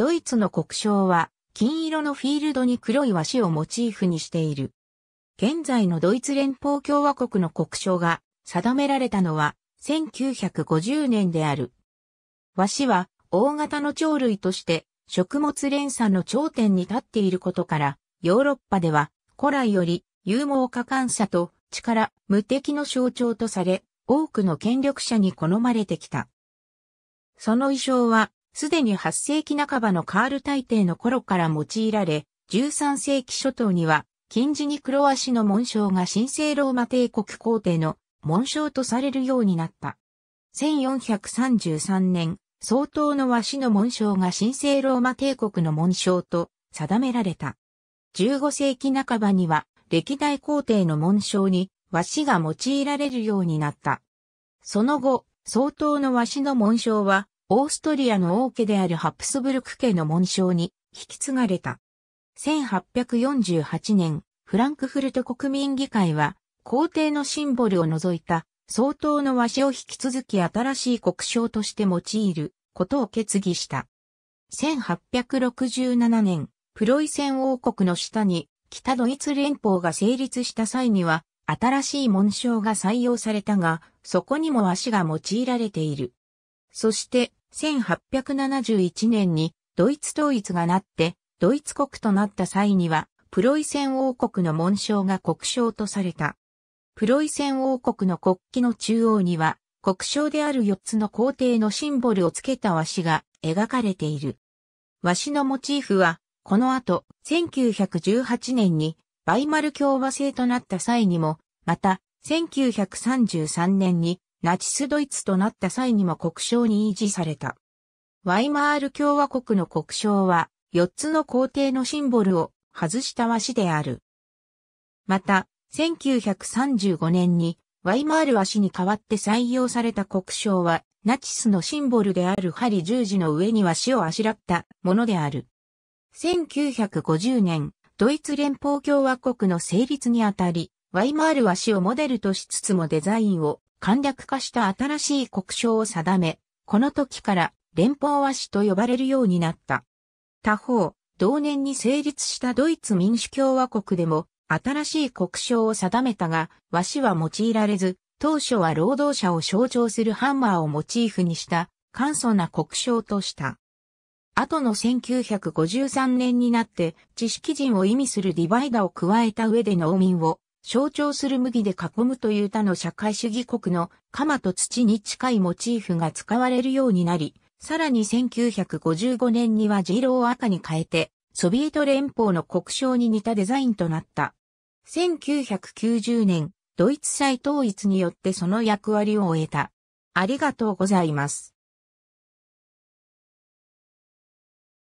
ドイツの国章は、金色のフィールドに黒い和紙をモチーフにしている。現在のドイツ連邦共和国の国章が定められたのは1950年である。和紙は大型の鳥類として食物連鎖の頂点に立っていることから、ヨーロッパでは古来より勇猛果敢さと力、無敵の象徴とされ、多くの権力者に好まれてきた。その衣装はすでに8世紀半ばのカール大帝の頃から用いられ、13世紀初頭には、近似に黒足の紋章が神聖ローマ帝国皇帝の紋章とされるようになった。1433年、相当の和紙の紋章が神聖ローマ帝国の紋章と定められた。15世紀半ばには歴代皇帝の紋章に和紙が用いられるようになった。その後、相当の和紙の紋章はオーストリアの王家であるハプスブルク家の紋章に引き継がれた。1848年、フランクフルト国民議会は、皇帝のシンボルを除いた、相当の和紙を引き続き新しい国章として用いることを決議した。1867年、プロイセン王国の下に北ドイツ連邦が成立した際には、新しい紋章が採用されたが、そこにも和紙が用いられている。そして、1871年にドイツ統一がなってドイツ国となった際にはプロイセン王国の紋章が国章とされた。プロイセン王国の国旗の中央には国章である4つの皇帝のシンボルをつけた和紙が描かれている。和紙のモチーフはこの後1918年にバイマル共和制となった際にもまた1933年にナチスドイツとなった際にも国章に維持された。ワイマール共和国の国章は、4つの皇帝のシンボルを外した和紙である。また、1935年に、ワイマール和紙に代わって採用された国章は、ナチスのシンボルである針十字の上に和紙をあしらったものである。1950年、ドイツ連邦共和国の成立にあたり、ワイマール和紙をモデルとしつつもデザインを簡略化した新しい国章を定め、この時から連邦和紙と呼ばれるようになった。他方、同年に成立したドイツ民主共和国でも新しい国章を定めたが、和紙は用いられず、当初は労働者を象徴するハンマーをモチーフにした簡素な国章とした。後の1953年になって知識人を意味するディバイダを加えた上で農民を象徴する麦で囲むという他の社会主義国の鎌と土に近いモチーフが使われるようになり、さらに1955年にはジ色を赤に変えて、ソビエト連邦の国章に似たデザインとなった。1990年、ドイツ再統一によってその役割を終えた。ありがとうございます。